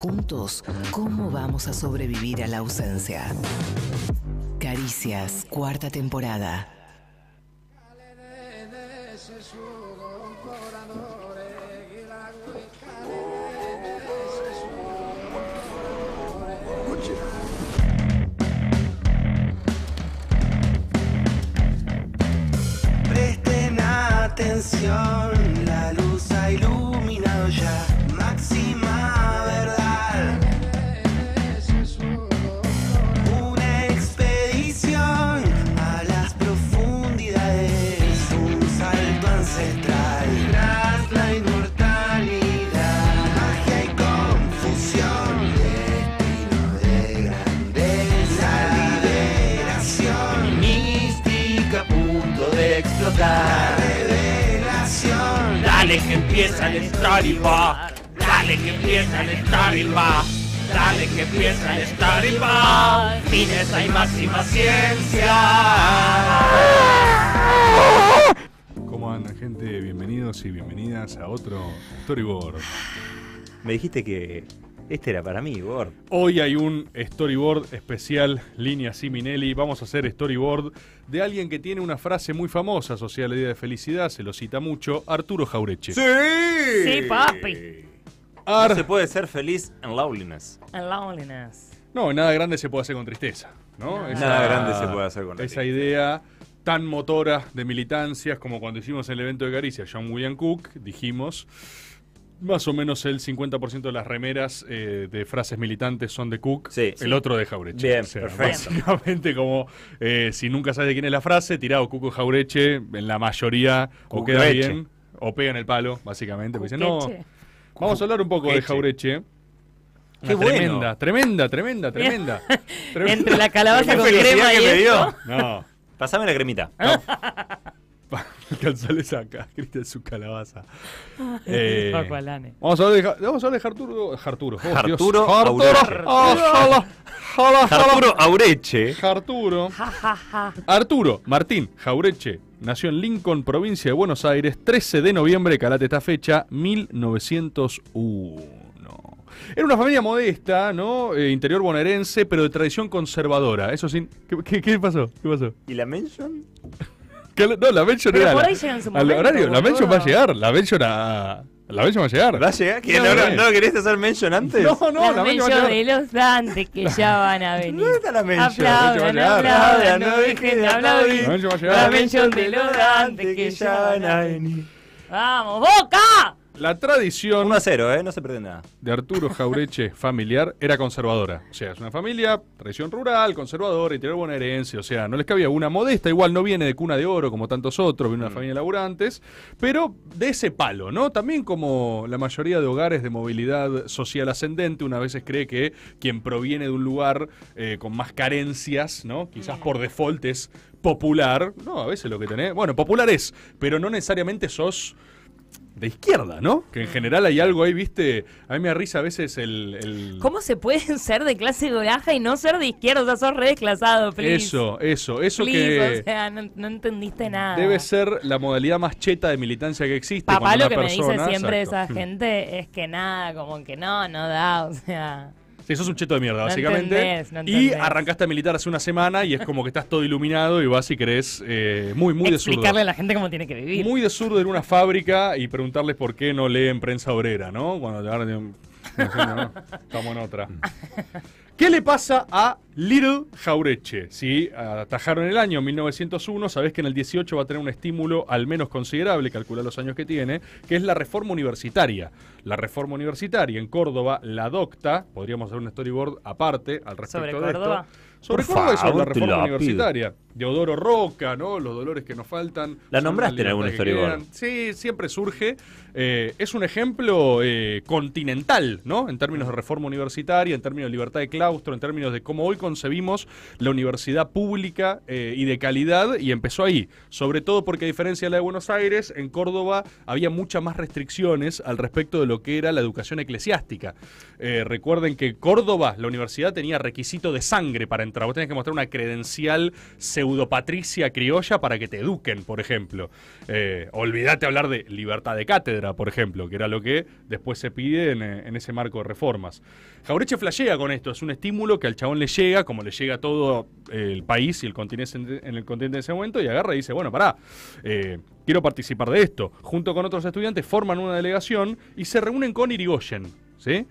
Juntos, ¿cómo vamos a sobrevivir a la ausencia? Caricias, cuarta temporada. Presten atención, la luz hay luz. La revelación Dale que empieza el y va. Dale que empieza el y va Dale que empieza el y va. Fines hay máxima ciencia. ¿Cómo andan gente? Bienvenidos y bienvenidas a otro storyboard. Me dijiste que este era para mí, Gord. Hoy hay un storyboard especial, línea Siminelli. Vamos a hacer storyboard de alguien que tiene una frase muy famosa asociada la idea de Felicidad, se lo cita mucho, Arturo Jaureche. ¡Sí! Sí, papi. No se puede ser feliz en loneliness. En loneliness. No, nada grande se puede hacer con tristeza, ¿no? nada grande se puede hacer con tristeza. Esa idea tan motora de militancias como cuando hicimos el evento de Caricia, John William Cook, dijimos más o menos el 50% de las remeras eh, de frases militantes son de Cook, el otro de Jaureche. Bien, perfecto. Básicamente como eh, si nunca sabes de quién es la frase, tirado Cook o Jaureche, en la mayoría o queda bien o pega en el palo, básicamente. Dicen, no, vamos a hablar un poco de Jaureche. Qué tremenda, tremenda, tremenda, tremenda, Entre la calabaza con crema y esto. No. Pasame la cremita. ¿Eh? calzales acá, grita su calabaza. Ah. eh, vamos a dejar, vamos a dejar Arturo. Arturo. Oh, Arturo. Arturo Aureche. Oh, Arturo. Arturo Martín Jaureche. Nació en Lincoln, provincia de Buenos Aires, 13 de noviembre, calate esta fecha, 1901. Era una familia modesta, ¿no? Eh, interior bonaerense, pero de tradición conservadora. Eso sin. ¿Qué, qué, qué pasó? ¿Qué pasó? ¿Y la mention? no, la mention era. horario, la mention va a llegar. La mention a. La mention va a llegar. ¿Va a llegar? No, querés hacer mention antes? No, no, la, la mention, de los Dantes que ya van a venir. ¿Dónde está la mention? Aplaudan, aplaudan, no dejen de aplaudir. La mención va a llegar. La mention de los Dantes que ya van a venir. ¡Vamos, Boca! La tradición. 1 a 0, ¿eh? No se pierde nada. De Arturo Jaureche, familiar, era conservadora. O sea, es una familia, tradición rural, conservadora, y tiene buena herencia. O sea, no les cabía una modesta, igual no viene de cuna de oro como tantos otros, viene de una mm. familia de laburantes, pero de ese palo, ¿no? También como la mayoría de hogares de movilidad social ascendente, una veces cree que quien proviene de un lugar eh, con más carencias, ¿no? Quizás por default es popular. No, a veces lo que tenés. Bueno, popular es, pero no necesariamente sos de izquierda, ¿no? Que en general hay algo ahí, viste. A mí me risa a veces el, ¿Cómo se pueden ser de clase baja y no ser de izquierda? O sea, sos re please. Eso, eso, eso que. O sea, no, entendiste nada. Debe ser la modalidad más cheta de militancia que existe. Papá, lo que me dice siempre esa gente es que nada, como que no, no da, o sea. Sí, sos un cheto de mierda, básicamente. Y arrancaste a militar hace una semana y es como que estás todo iluminado y vas y crees eh, muy, muy de zurdo. Explicarle a la gente cómo tiene que vivir. Muy de zurdo en una fábrica y preguntarles por qué no leen prensa obrera, ¿no? Cuando llegaron no, estamos en otra. ¿Qué le pasa a Little Jaureche? ¿Sí? atajaron el año 1901, sabés que en el 18 va a tener un estímulo al menos considerable, calcular los años que tiene, que es la reforma universitaria. La reforma universitaria en Córdoba, la adopta, podríamos hacer un storyboard aparte al respecto de Esto sobre todo Córdoba la reforma universitaria. Deodoro Roca, ¿no? Los dolores que nos faltan. La nombraste en algún historiador Sí, siempre surge. Eh, es un ejemplo eh, continental, ¿no? En términos de reforma universitaria, en términos de libertad de claustro, en términos de cómo hoy concebimos la universidad pública eh, y de calidad, y empezó ahí. Sobre todo porque, a diferencia de la de Buenos Aires, en Córdoba había muchas más restricciones al respecto de lo que era la educación eclesiástica. recuerden que Córdoba, la universidad, tenía requisito de sangre para Vos tenés que mostrar una credencial pseudopatricia criolla para que te eduquen, por ejemplo. Eh, olvídate hablar de libertad de cátedra, por ejemplo, que era lo que después se pide en, eh, ese marco de reformas. Jaureche flashea con esto, es un estímulo que al chabón le llega, como le llega a todo eh, el país y el continente en el continente en ese momento, y agarra y dice, bueno, pará, eh, quiero participar de esto. Junto con otros estudiantes forman una delegación y se reúnen con Irigoyen, ¿sí?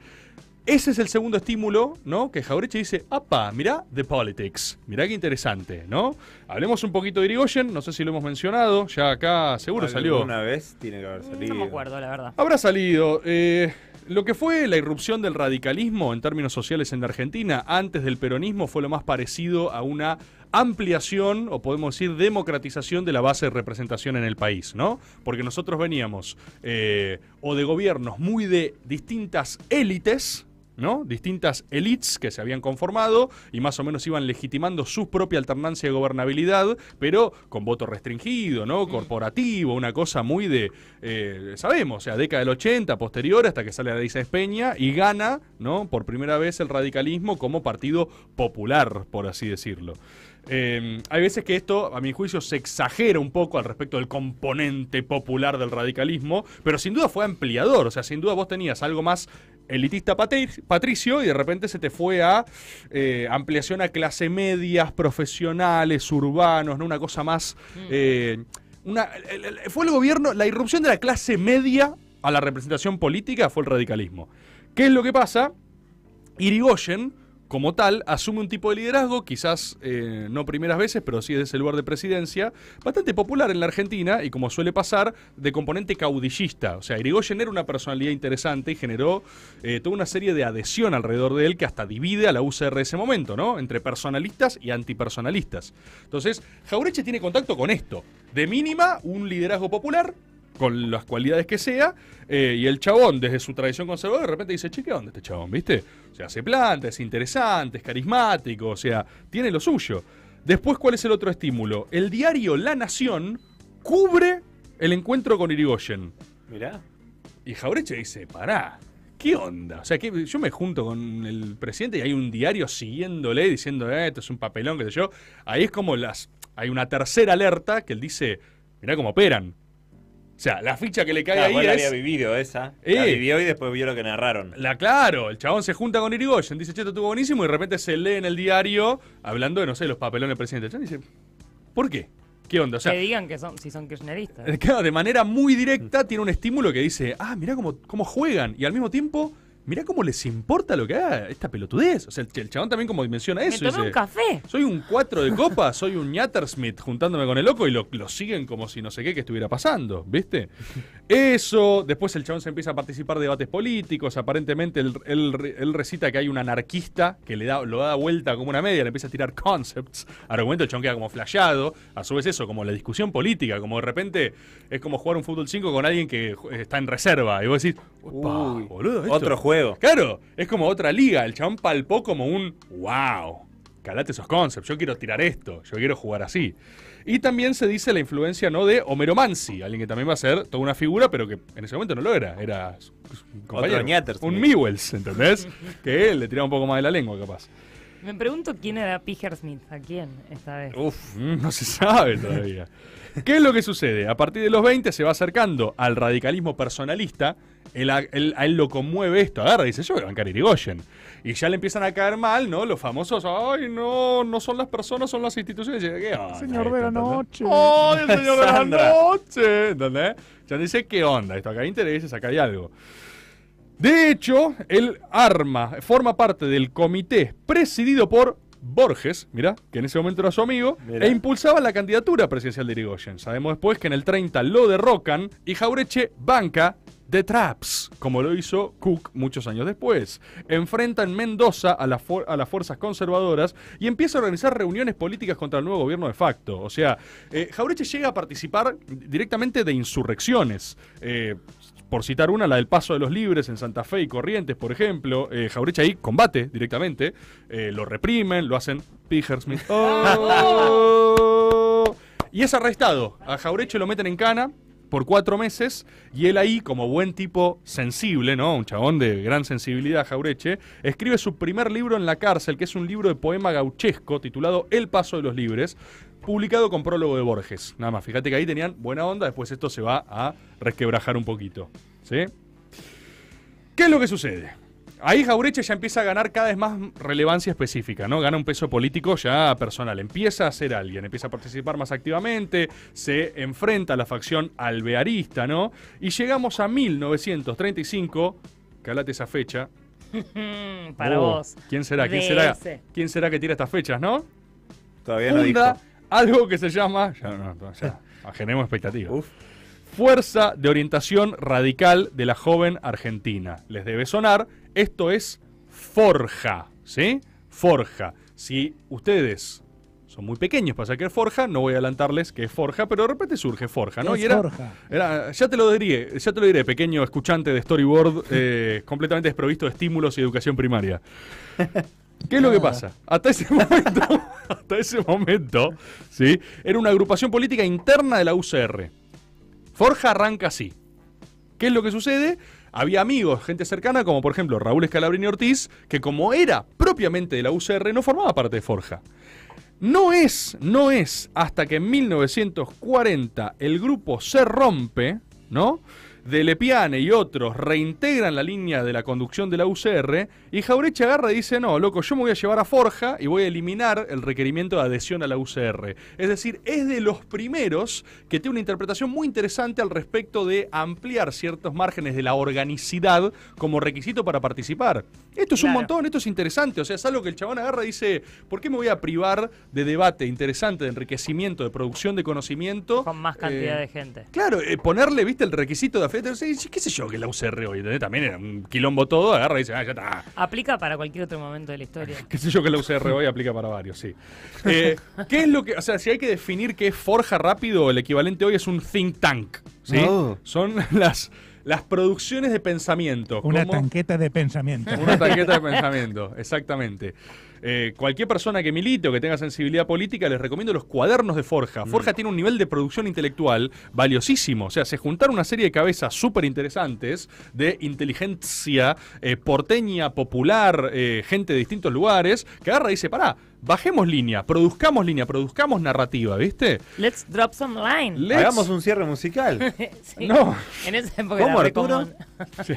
Ese es el segundo estímulo, ¿no? Que Jaureche dice, apa, mirá The Politics, mirá qué interesante, ¿no? Hablemos un poquito de Irigoyen, no sé si lo hemos mencionado, ya acá seguro salió. Una vez tiene que haber mm, salido. No me acuerdo, la verdad. Habrá salido. Eh, lo que fue la irrupción del radicalismo en términos sociales en Argentina antes del peronismo fue lo más parecido a una ampliación o podemos decir democratización de la base de representación en el país, ¿no? Porque nosotros veníamos eh, o de gobiernos muy de distintas élites, ¿no? Distintas elites que se habían conformado y más o menos iban legitimando su propia alternancia de gobernabilidad, pero con voto restringido, ¿no? Corporativo, una cosa muy de, eh, sabemos, o sea, década del 80, posterior, hasta que sale la de Espeña y gana, ¿no? Por primera vez el radicalismo como partido popular, por así decirlo. Em, hay veces que esto, a mi juicio, se exagera un poco al respecto del componente popular del radicalismo, pero sin duda fue ampliador. O sea, sin duda vos tenías algo más elitista patricio y de repente se te fue a eh, ampliación a clase medias, profesionales, urbanos, ¿no? Una cosa más. Mm. Eh, fue el gobierno, la irrupción de la clase media a la representación política fue el radicalismo. ¿Qué es lo que pasa? Irigoyen como tal, asume un tipo de liderazgo, quizás eh, no primeras veces, pero sí desde ese lugar de presidencia, bastante popular en la Argentina y como suele pasar, de componente caudillista. O sea, Irigoyen era una personalidad interesante y generó eh, toda una serie de adhesión alrededor de él que hasta divide a la UCR en ese momento, ¿no? Entre personalistas y antipersonalistas. Entonces, Jaureche tiene contacto con esto. De mínima, un liderazgo popular, con las cualidades que sea, eh, y el chabón, desde su tradición conservadora, de repente dice, che, ¿qué onda este chabón, viste? O sea, se planta, es interesante, es carismático, o sea, tiene lo suyo. Después, ¿cuál es el otro estímulo? El diario La Nación cubre el encuentro con Irigoyen. Mirá. Y Jaureche dice, pará, ¿qué onda? O sea, que yo me junto con el presidente y hay un diario siguiéndole, diciendo, eh, esto es un papelón, qué sé yo. Ahí es como las... Hay una tercera alerta que él dice, mirá cómo operan. O sea, la ficha que le cae ahí es... la había vivido esa. Eh. vivió y después vio lo que narraron. La claro, el chabón se junta con Irigoyen, dice, che, esto estuvo buenísimo, y de repente se lee en el diario hablando de, no sé, los papelones del presidente. dice, ¿por qué? ¿Qué onda? que digan que son, si son kirchneristas. Claro, de manera muy directa tiene un estímulo que dice, ah, mirá cómo, cómo juegan. Y al mismo tiempo mirá cómo les importa lo que haga esta pelotudez. O sea, el, chabón también como dimensiona eso. Me tomé un café. Soy un cuatro de copa, soy un Yattersmith, juntándome con el loco y lo, siguen como si no sé qué que estuviera pasando, ¿viste? Eso, después el chabón se empieza a participar de debates políticos, aparentemente él, recita que hay un anarquista que le da, lo da vuelta como una media, le empieza a tirar concepts, argumento, el chabón queda como flashado, a su vez eso, como la discusión política, como de repente es como jugar un fútbol 5 con alguien que está en reserva y vos decís, Uy, boludo, otro juego Claro, es como otra liga. El chabón palpó como un wow. Calate esos concepts, yo quiero tirar esto, yo quiero jugar así. Y también se dice la influencia no de Homero Mansi, alguien que también va a ser toda una figura, pero que en ese momento no lo era. Era un un Mewells, ¿entendés? que él le tiraba un poco más de la lengua, capaz. Me pregunto quién era Piger Smith, a quién esta vez. Uf, mm, no se sabe todavía. ¿Qué es lo que sucede? A partir de los 20 se va acercando al radicalismo personalista. a él lo conmueve esto. Agarra dice: Yo voy a bancar Irigoyen. Y ya le empiezan a caer mal, ¿no? Los famosos: Ay, no, no son las personas, son las instituciones. señor de la noche. ¡Ay, el señor de la noche! Ya dice: ¿Qué onda esto? Acá hay intereses, acá hay algo. De hecho, él arma, forma parte del comité presidido por Borges, mira, que en ese momento era su amigo, e impulsaba la candidatura presidencial de Irigoyen. Sabemos después que en el 30 lo derrocan y Jaureche banca de Traps, como lo hizo Cook muchos años después. Enfrenta en Mendoza a, a, las fuerzas conservadoras y empieza a organizar reuniones políticas contra el nuevo gobierno de facto. O sea, eh, Jaureche llega a participar directamente de insurrecciones. Eh, por citar una, la del paso de los libres en Santa Fe y Corrientes, por ejemplo. Eh, Jaureche ahí combate directamente, eh, lo reprimen, lo hacen Pijersmith. Oh. y es arrestado. A Jaureche lo meten en cana por cuatro meses y él ahí, como buen tipo sensible, ¿no? Un chabón de gran sensibilidad, Jaureche, escribe su primer libro en la cárcel, que es un libro de poema gauchesco titulado El Paso de los Libres, publicado con prólogo de Borges. Nada más, fíjate que ahí tenían buena onda, después esto se va a resquebrajar un poquito. ¿Sí? ¿Qué es lo que sucede? Ahí Jaureche ya empieza a ganar cada vez más relevancia específica, ¿no? Gana un peso político ya personal, empieza a ser alguien, empieza a participar más activamente, se enfrenta a la facción alvearista, ¿no? Y llegamos a 1935, calate esa fecha. Para oh, vos. ¿Quién será? ¿Quién será? ¿Quién será que tira estas fechas, no? Todavía no dijo algo que se llama, ya, no, no, ya generemos expectativas. Fuerza de Orientación Radical de la Joven Argentina. Les debe sonar, esto es Forja, ¿sí? Forja. Si ustedes son muy pequeños para saber qué es Forja, no voy a adelantarles que es Forja, pero de repente surge Forja, ¿no? forja? ya te lo diré, ya te lo diré, pequeño escuchante de Storyboard, eh, completamente desprovisto de estímulos y educación primaria. ¿Qué es lo que pasa? Hasta ese momento hasta ese momento, ¿sí? era una agrupación política interna de la UCR. Forja arranca así. ¿Qué es lo que sucede? Había amigos, gente cercana, como por ejemplo Raúl Escalabrini Ortiz, que como era propiamente de la UCR, no formaba parte de Forja. No es, no es hasta que en 1940 el grupo se rompe, ¿no? de Lepiane y otros reintegran la línea de la conducción de la UCR y Jaureche agarra y dice, no, loco, yo me voy a llevar a Forja y voy a eliminar el requerimiento de adhesión a la UCR. Es decir, es de los primeros que tiene una interpretación muy interesante al respecto de ampliar ciertos márgenes de la organicidad como requisito para participar. Esto es un montón, esto es interesante. O sea, es algo que el chabón agarra y dice, ¿por qué me voy a privar de debate interesante, de enriquecimiento, de producción de conocimiento? Con más cantidad eh, de gente. Claro, eh, ponerle, viste, el requisito de afecto. ¿Qué sé yo que la UCR hoy? También era un quilombo todo, agarra y dice, ah, ya está. Aplica para cualquier otro momento de la historia. ¿Qué sé yo que la UCR hoy aplica para varios, sí. Eh, ¿Qué es lo que, o sea, si hay que definir qué es forja rápido, el equivalente hoy es un think tank. ¿sí? Son las las producciones de pensamiento. Una tanqueta de pensamiento. Una tanqueta de pensamiento, exactamente. Eh, cualquier persona que milite o que tenga sensibilidad política, les recomiendo los cuadernos de Forja. Mm. Forja tiene un nivel de producción intelectual valiosísimo. O sea, se juntaron una serie de cabezas súper interesantes de inteligencia eh, porteña, popular, eh, gente de distintos lugares, que agarra y dice, pará, Bajemos línea, produzcamos línea, produzcamos narrativa, ¿viste? Let's drop some line. Hagamos un cierre musical. No. En ese época ¿Cómo, sí,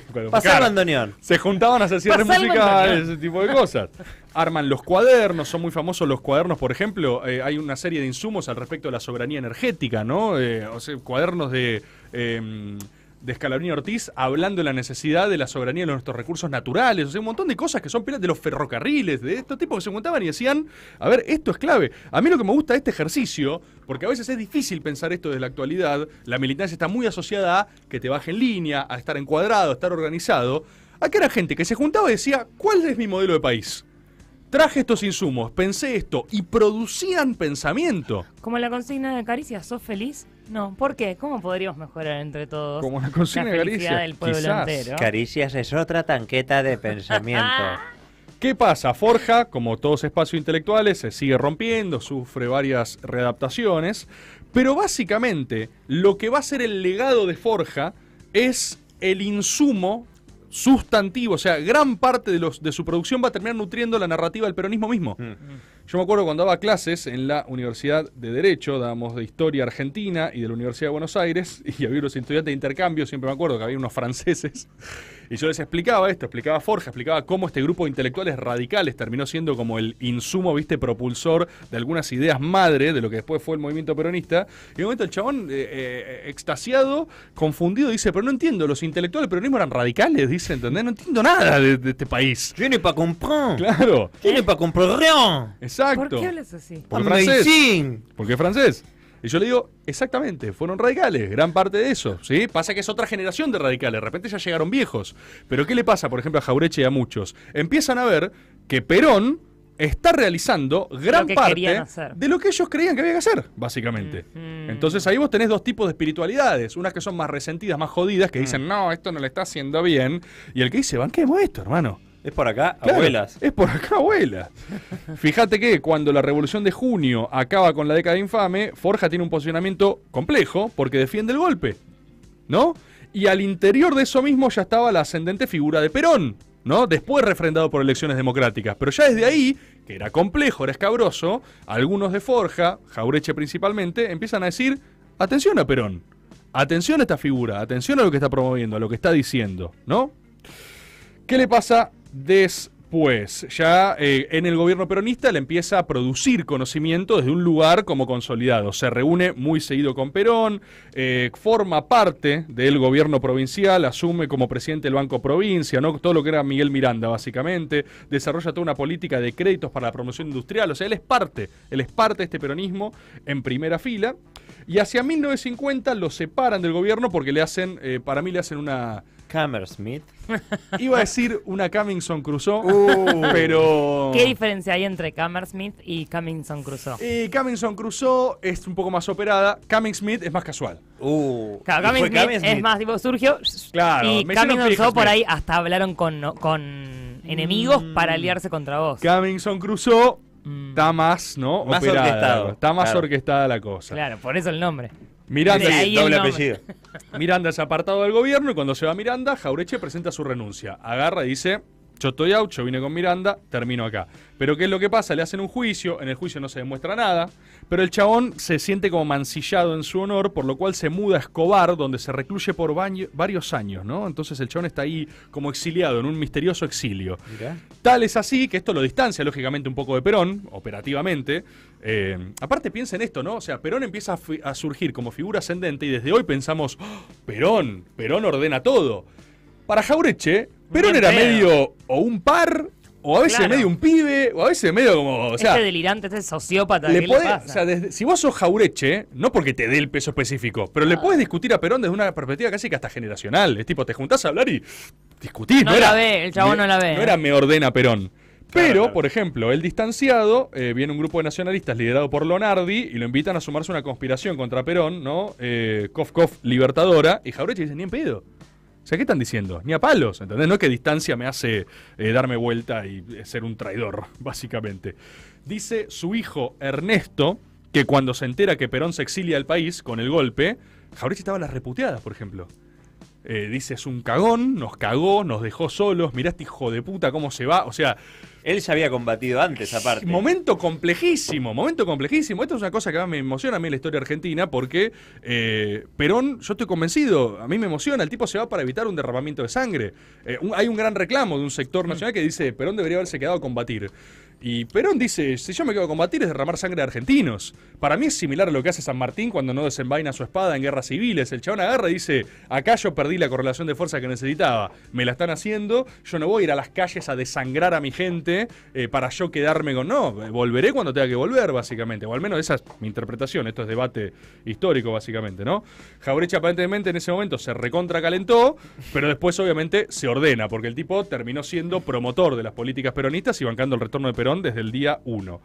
Se juntaban a hacer cierre musical, ese tipo de cosas. Arman los cuadernos, son muy famosos los cuadernos, por ejemplo. Eh, hay una serie de insumos al respecto de la soberanía energética, ¿no? Eh, o sea, cuadernos de. Em, de y Ortiz hablando de la necesidad de la soberanía de nuestros recursos naturales, o sea, un montón de cosas que son pilas de los ferrocarriles, de estos tipos que se juntaban y decían, a ver, esto es clave. A mí lo que me gusta de este ejercicio, porque a veces es difícil pensar esto desde la actualidad, la militancia está muy asociada a que te baje en línea, a estar encuadrado, a estar organizado. a que era gente que se juntaba y decía, ¿cuál es mi modelo de país? traje estos insumos, pensé esto y producían pensamiento. Como la consigna de Caricia, ¿sos feliz? No, ¿por qué? ¿Cómo podríamos mejorar entre todos? Como la felicidad del pueblo entero. Caricias es otra tanqueta de pensamiento. ¿Qué pasa? Forja, como todos espacios intelectuales, se sigue rompiendo, sufre varias readaptaciones, pero básicamente lo que va a ser el legado de Forja es el insumo sustantivo, o sea, gran parte de, los, de su producción va a terminar nutriendo la narrativa del peronismo mismo. Mm. Mm. Yo me acuerdo cuando daba clases en la Universidad de Derecho, dábamos de Historia Argentina y de la Universidad de Buenos Aires, y había unos estudiantes de intercambio, siempre me acuerdo que había unos franceses, y yo les explicaba esto, explicaba Forja, explicaba cómo este grupo de intelectuales radicales terminó siendo como el insumo, viste, propulsor de algunas ideas madre de lo que después fue el movimiento peronista, y en un momento el chabón, eh, eh, extasiado, confundido, dice, pero no entiendo, los intelectuales peronismo eran radicales, dice, ¿entendés? No entiendo nada de, este país. Tiene para comprar. Claro. Tiene para comprar. ¿Por qué hablas así? Porque es francés. francés. Y yo le digo, exactamente, fueron radicales, gran parte de eso, ¿sí? Pasa que es otra generación de radicales, de repente ya llegaron viejos. Pero ¿qué le pasa, por ejemplo, a Jaureche y a muchos? Empiezan a ver que Perón está realizando gran parte de lo que ellos creían que había que hacer, básicamente. Mm-hmm. Entonces ahí vos tenés dos tipos de espiritualidades, unas que son más resentidas, más jodidas, que mm. dicen, no, esto no le está haciendo bien, y el que dice, banquemos esto, hermano. Es por acá, abuelas. Es por acá, abuelas. Fíjate que cuando la revolución de junio acaba con la década infame, Forja tiene un posicionamiento complejo porque defiende el golpe. ¿No? Y al interior de eso mismo ya estaba la ascendente figura de Perón, ¿no? Después refrendado por elecciones democráticas. Pero ya desde ahí, que era complejo, era escabroso, algunos de Forja, Jaureche principalmente, empiezan a decir: atención a Perón, atención a esta figura, atención a lo que está promoviendo, a lo que está diciendo, ¿no? ¿Qué le pasa después. Ya eh, en el gobierno peronista le empieza a producir conocimiento desde un lugar como consolidado. Se reúne muy seguido con Perón, eh, forma parte del gobierno provincial, asume como presidente del Banco Provincia, ¿no? todo lo que era Miguel Miranda básicamente, desarrolla toda una política de créditos para la promoción industrial, o sea, él es parte, él es parte de este peronismo en primera fila. Y hacia 1950 lo separan del gobierno porque le hacen, eh, para mí le hacen una ¿Cammersmith? Iba a decir una Cummingson Crusoe, uh. pero. ¿Qué diferencia hay entre Smith y Cummingson Crusoe? Y Cummingson Crusoe es un poco más operada, Cumming-Smith es más casual. Uh, es más tipo surgió. y Cummingson Crusoe por ahí hasta hablaron con, con enemigos mm. para aliarse contra vos. Cummingson Crusoe mm. está más, ¿no? Está más orquestada la cosa. Claro, por eso el nombre. Miranda, doble es apartado del gobierno y cuando se va Miranda, Jaureche presenta su renuncia. Agarra y dice, yo estoy out, yo vine con Miranda, termino acá. Pero ¿qué es lo que pasa? Le hacen un juicio, en el juicio no se demuestra nada, pero el chabón se siente como mancillado en su honor, por lo cual se muda a Escobar, donde se recluye por varios años, ¿no? Entonces el chabón está ahí como exiliado, en un misterioso exilio. Tal es así que esto lo distancia, lógicamente, un poco de Perón, operativamente, eh, aparte piensa en esto, ¿no? O sea, Perón empieza a, surgir como figura ascendente y desde hoy pensamos, ¡Oh, Perón, Perón ordena todo. Para Jaureche, Perón era medio o un par, o a veces medio un pibe, o a veces medio como. O sea, este delirante, este sociópata. si vos sos jaureche, no porque te dé el peso específico, pero le ah. puedes discutir a Perón desde una perspectiva casi que hasta generacional. Es tipo, te juntás a hablar y discutís. No, la ve, el chabón no la ve. No era me ordena Perón. Pero, por ejemplo, el distanciado, eh, viene un grupo de nacionalistas liderado por Lonardi y lo invitan a sumarse a una conspiración contra Perón, ¿no? Eh, libertadora. Y Jaurichi dice, ni en pedo. O sea, ¿qué están diciendo? Ni a palos, ¿entendés? No es que distancia me hace eh, darme vuelta y eh, ser un traidor, básicamente. Dice su hijo Ernesto que cuando se entera que Perón se exilia al país con el golpe, Jaurichi estaba a las reputeadas, por ejemplo. dice, es un cagón, nos cagó, nos dejó solos, mirá este hijo de puta cómo se va. O sea, él ya había combatido antes, aparte. Momento complejísimo, momento complejísimo. Esto es una cosa que me emociona a mí la historia argentina porque eh, Perón, yo estoy convencido, a mí me emociona. El tipo se va para evitar un derramamiento de sangre. Eh, hay un gran reclamo de un sector nacional que dice Perón debería haberse quedado a combatir. Y Perón dice, si yo me quedo a combatir es derramar sangre a argentinos. Para mí es similar a lo que hace San Martín cuando no desenvaina su espada en guerras civiles. El chabón agarra y dice, acá yo perdí la correlación de fuerza que necesitaba. Me la están haciendo, yo no voy a ir a las calles a desangrar a mi gente eh, para yo quedarme con... No, eh, volveré cuando tenga que volver, básicamente. O al menos esa es mi interpretación. Esto es debate histórico, básicamente, ¿no? aparentemente en ese momento se recontra calentó pero después obviamente se ordena, porque el tipo terminó siendo promotor de las políticas peronistas y bancando el retorno de Perón desde el día 1.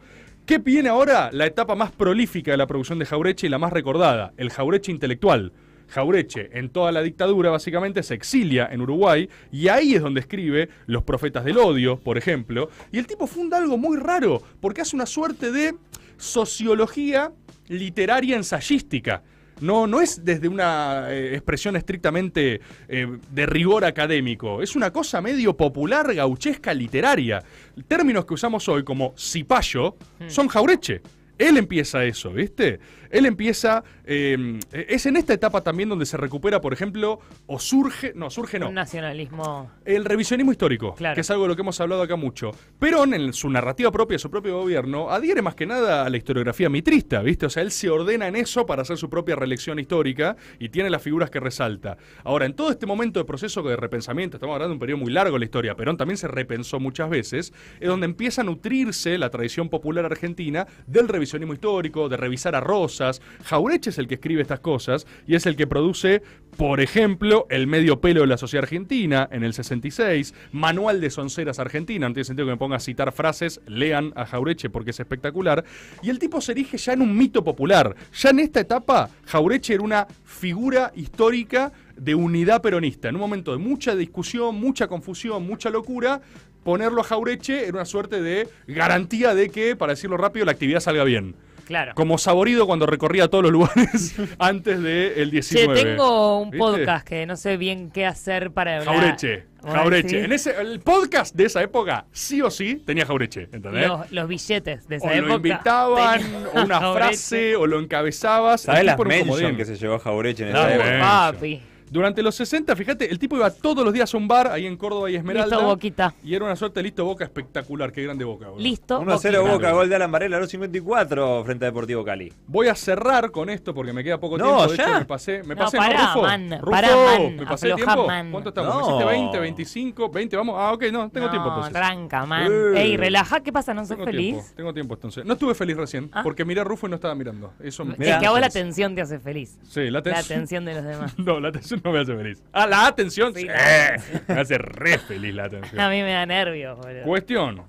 ¿Qué viene ahora? La etapa más prolífica de la producción de Jaureche y la más recordada, el Jaureche intelectual. Jaureche, en toda la dictadura, básicamente se exilia en Uruguay y ahí es donde escribe Los Profetas del Odio, por ejemplo. Y el tipo funda algo muy raro, porque hace una suerte de sociología literaria ensayística no, no es desde una eh, expresión estrictamente eh, de rigor académico, es una cosa medio popular, gauchesca, literaria. Términos que usamos hoy como cipayo hmm. son jaureche. Él empieza eso, ¿viste? Él empieza, em, e-, es en esta etapa también donde se recupera, por ejemplo, o surge, no, surge no. Un nacionalismo. El revisionismo histórico, que es algo de lo que hemos hablado acá mucho. Perón, en su narrativa propia, su propio gobierno, adhiere más que nada a la historiografía mitrista, ¿viste? O sea, él se ordena en eso para hacer su propia reelección histórica y tiene las figuras que resalta. Ahora, en todo este momento de proceso de repensamiento, estamos hablando de un periodo muy largo en la historia, Perón también se repensó muchas veces, es donde empieza a nutrirse la tradición popular argentina del revisionismo histórico, de revisar a Ross, Jaureche es el que escribe estas cosas y es el que produce, por ejemplo, El medio pelo de la sociedad argentina en el 66, Manual de Sonceras Argentina, no tiene sentido que me ponga a citar frases, lean a Jaureche porque es espectacular. Y el tipo se erige ya en un mito popular. Ya en esta etapa, Jaureche era una figura histórica de unidad peronista. En un momento de mucha discusión, mucha confusión, mucha locura, ponerlo a Jaureche era una suerte de garantía de que, para decirlo rápido, la actividad salga bien. Claro. Como saborido cuando recorría todos los lugares antes del 19. Che, tengo un podcast que no sé bien qué hacer para... Jaureche. Jaureche. En ese, el podcast de esa época, sí o sí, tenía Jaureche, ¿entendés? Los, billetes de esa o época. Lo invitaban, una frase, o lo encabezabas. ¿Sabes las mention que se llevó Jaureche en esa época? Papi. Durante los 60, fíjate, el tipo iba todos los días a un bar ahí en Córdoba y Esmeralda. Listo, boquita. Y era una suerte listo boca espectacular. Qué grande boca, boludo. Listo. 1 0 boca, gol de Alan Varela, los 54 frente a Deportivo Cali. Voy a cerrar con esto porque me queda poco tiempo. No ya. Hecho, me pasé. Me pasé, pará, no, Rufo. Rufo, me pasé tiempo. ¿Cuánto estamos? 20, 25, 20? Vamos. Ah, ok, no, tengo tiempo entonces. arranca man. Ey, relaja, ¿qué pasa? ¿No sos feliz? tengo tiempo entonces. No estuve feliz recién ah. porque miré a Rufo y no estaba mirando. Eso me Es que a la atención te hace feliz. Sí, la atención. La atención de los demás. no, la atención no me hace feliz. Ah, la atención. me hace re feliz la atención. A mí me da nervios, boludo. Cuestión.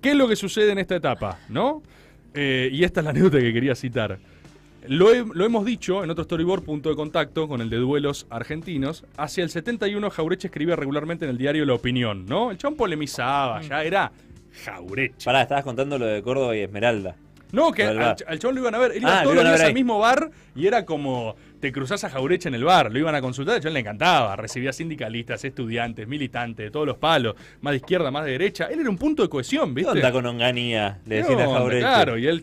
¿Qué es lo que sucede en esta etapa? ¿No? Eh, y esta es la anécdota que quería citar. Lo, hemos dicho en otro storyboard, punto de contacto con el de duelos argentinos. Hacia el 71, Jaureche escribía regularmente en el diario La Opinión, ¿no? El chabón polemizaba, mm. ya era Jaureche. Pará, estabas contando lo de Córdoba y Esmeralda. No, que al, chon lo iban a ver. Él iba ah, todos los días al mismo bar y era como te cruzás a Jaureche en el bar, lo iban a consultar, yo le encantaba, recibía sindicalistas, estudiantes, militantes, de todos los palos, más de izquierda, más de derecha, él era un punto de cohesión, ¿viste? ¿Qué onda con Onganía? Le decía a Jaureche. Claro, y él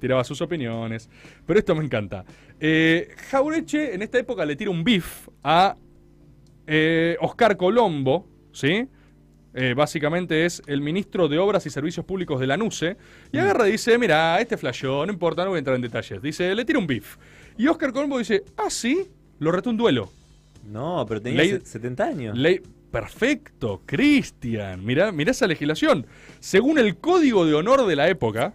tiraba sus opiniones, pero esto me encanta. Eh, Jaureche en esta época le tira un bif a eh, Oscar Colombo, ¿sí? Eh, básicamente es el ministro de Obras y Servicios Públicos de la NUCE, y mm. agarra y dice, mira, este flayó, no importa, no voy a entrar en detalles. Dice, le tira un bif. Y Oscar Colombo dice, ah, sí, lo retó un duelo. No, pero tenía 70 años. Ley, perfecto, Cristian. Mirá, mira esa legislación. Según el código de honor de la época,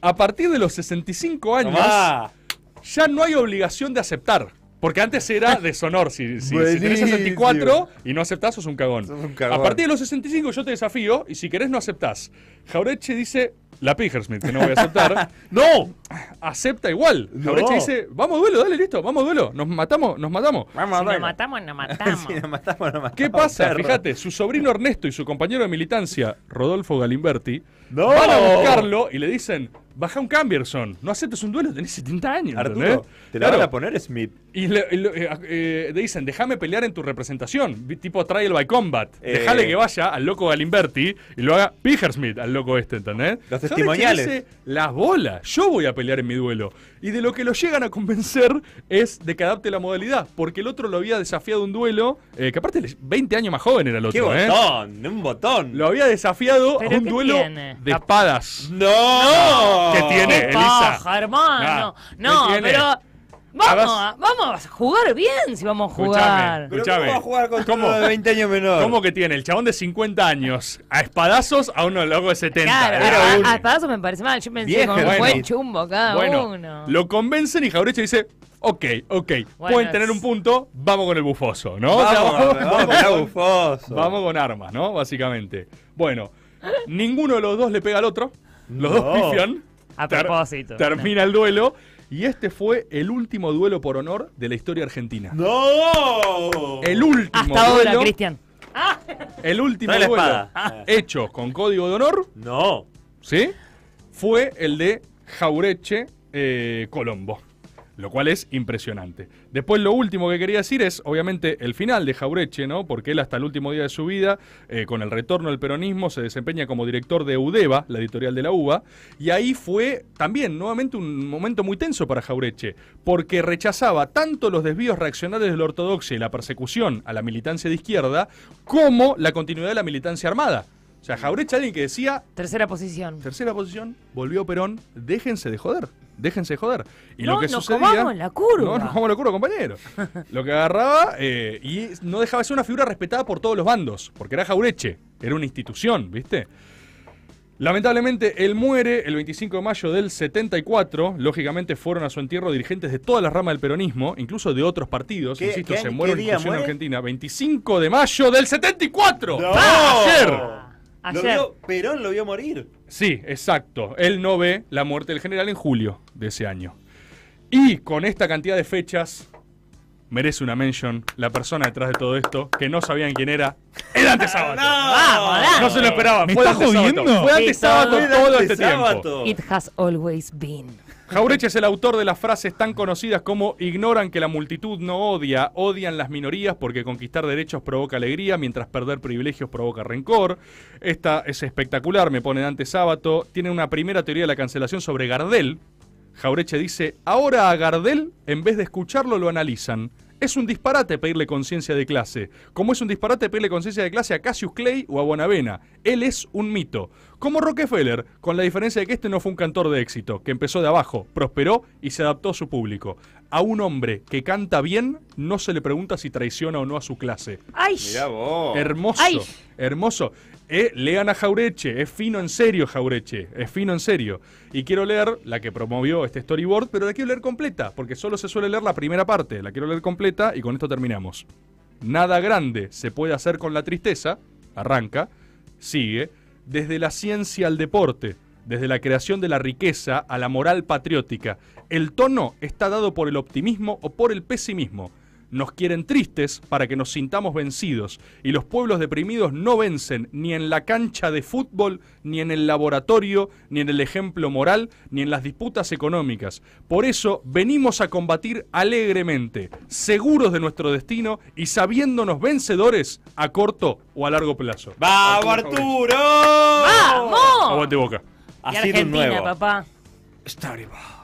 a partir de los 65 años ya no hay obligación de aceptar. Porque antes era deshonor. Si, tenés 64 y no aceptás, sos un, cagón. un A partir de los 65 yo te desafío y si querés no aceptás. Jaureche dice, la Pijersmith, que no voy a aceptar. ¡No! Acepta igual. La derecha dice, vamos duelo, dale, listo, vamos duelo. Nos matamos, nos matamos. si nos matamos, nos matamos. nos matamos, nos matamos. ¿Qué pasa? Fíjate, su sobrino Ernesto y su compañero de militancia, Rodolfo Galimberti, van a buscarlo y le dicen, baja un Camberson, no aceptes un duelo, tenés 70 años. Arturo, te la van a poner Smith. Y, eh, eh, le, dicen, déjame pelear en tu representación. Tipo Trial by Combat. Eh. Déjale que vaya al loco Galimberti y lo haga Pichersmith al loco este, ¿entendés? Los testimoniales. las bolas. Yo voy a pelear en mi duelo. Y de lo que lo llegan a convencer es de que adapte la modalidad. Porque el otro lo había desafiado un duelo. que aparte, 20 años más joven era el otro. ¡Qué botón! ¡Un botón! Lo había desafiado a un duelo de espadas. ¡No! no. qué tiene, Elisa? hermano! no pero Vamos vamos a jugar bien si vamos a jugar. Escuchame, Vamos a jugar con de 20 años menor? ¿Cómo que tiene? El chabón de 50 años, a espadazos a uno loco de 70. Claro, a, espadazos me parece mal. Yo pensé con un buen chumbo cada bueno, uno. Lo convencen y Jauretche dice, Ok, ok. Pueden tener un punto, vamos con el bufoso, ¿no? Vamos, con bufoso. Vamos con armas, ¿no? Básicamente. Bueno, ninguno de los dos le pega al otro. Los dos pifian. A propósito. termina el duelo y este fue el último duelo por honor de la historia argentina. ¡No! El último. Hasta ahora, Cristian. El último duelo ah. hecho con código de honor. No. ¿Sí? Fue el de Jaureche eh, Colombo lo cual es impresionante. Después lo último que quería decir es, obviamente, el final de Jaureche, ¿no? Porque él hasta el último día de su vida, eh, con el retorno al peronismo, se desempeña como director de Udeva, la editorial de la UBA, y ahí fue también nuevamente un momento muy tenso para Jaureche, porque rechazaba tanto los desvíos reaccionarios de la ortodoxia y la persecución a la militancia de izquierda, como la continuidad de la militancia armada. O sea, Jaureche alguien que decía... Tercera posición. Tercera posición, volvió Perón, déjense de joder déjense joder. Y lo que nos vamos la curva. No, nos la curva, compañero. lo que agarraba eh, y no dejaba de ser una figura respetada por todos los bandos, porque era Jaureche, era una institución, ¿viste? Lamentablemente, él muere el 25 de mayo del 74. Lógicamente, fueron a su entierro dirigentes de toda la rama del peronismo, incluso de otros partidos. Insisto, se muere en institución Argentina. 25 de mayo del 74 pero Lo vio, Perón lo vio morir. Sí, exacto. Él no ve la muerte del general en julio de ese año. Y con esta cantidad de fechas, merece una mention la persona detrás de todo esto, que no sabían quién era, el Dante no, no, se lo esperaba. ¿Me fue jodiendo Fue todo, este tiempo. It has always been. Jaureche es el autor de las frases tan conocidas como ignoran que la multitud no odia, odian las minorías porque conquistar derechos provoca alegría, mientras perder privilegios provoca rencor. Esta es espectacular, me pone antes sábado. Tiene una primera teoría de la cancelación sobre Gardel. Jaureche dice, ahora a Gardel, en vez de escucharlo, lo analizan. Es un disparate pedirle conciencia de clase, como es un disparate pedirle conciencia de clase a Cassius Clay o a Bonavena. Él es un mito. Como Rockefeller, con la diferencia de que este no fue un cantor de éxito, que empezó de abajo, prosperó y se adaptó a su público. A un hombre que canta bien, no se le pregunta si traiciona o no a su clase. ¡Ay! Mirá vos. Hermoso. Hermoso. Eh, lean a Jaureche, es fino en serio Jaureche, es fino en serio. Y quiero leer la que promovió este storyboard, pero la quiero leer completa, porque solo se suele leer la primera parte, la quiero leer completa y con esto terminamos. Nada grande se puede hacer con la tristeza, arranca, sigue, desde la ciencia al deporte, desde la creación de la riqueza a la moral patriótica. El tono está dado por el optimismo o por el pesimismo nos quieren tristes para que nos sintamos vencidos, y los pueblos deprimidos no vencen ni en la cancha de fútbol, ni en el laboratorio, ni en el ejemplo moral, ni en las disputas económicas. Por eso venimos a combatir alegremente, seguros de nuestro destino y sabiéndonos vencedores a corto o a largo plazo. ¡Vamos, Arturo! ¡Vamos! Aguante boca. nuevo. papá. arriba.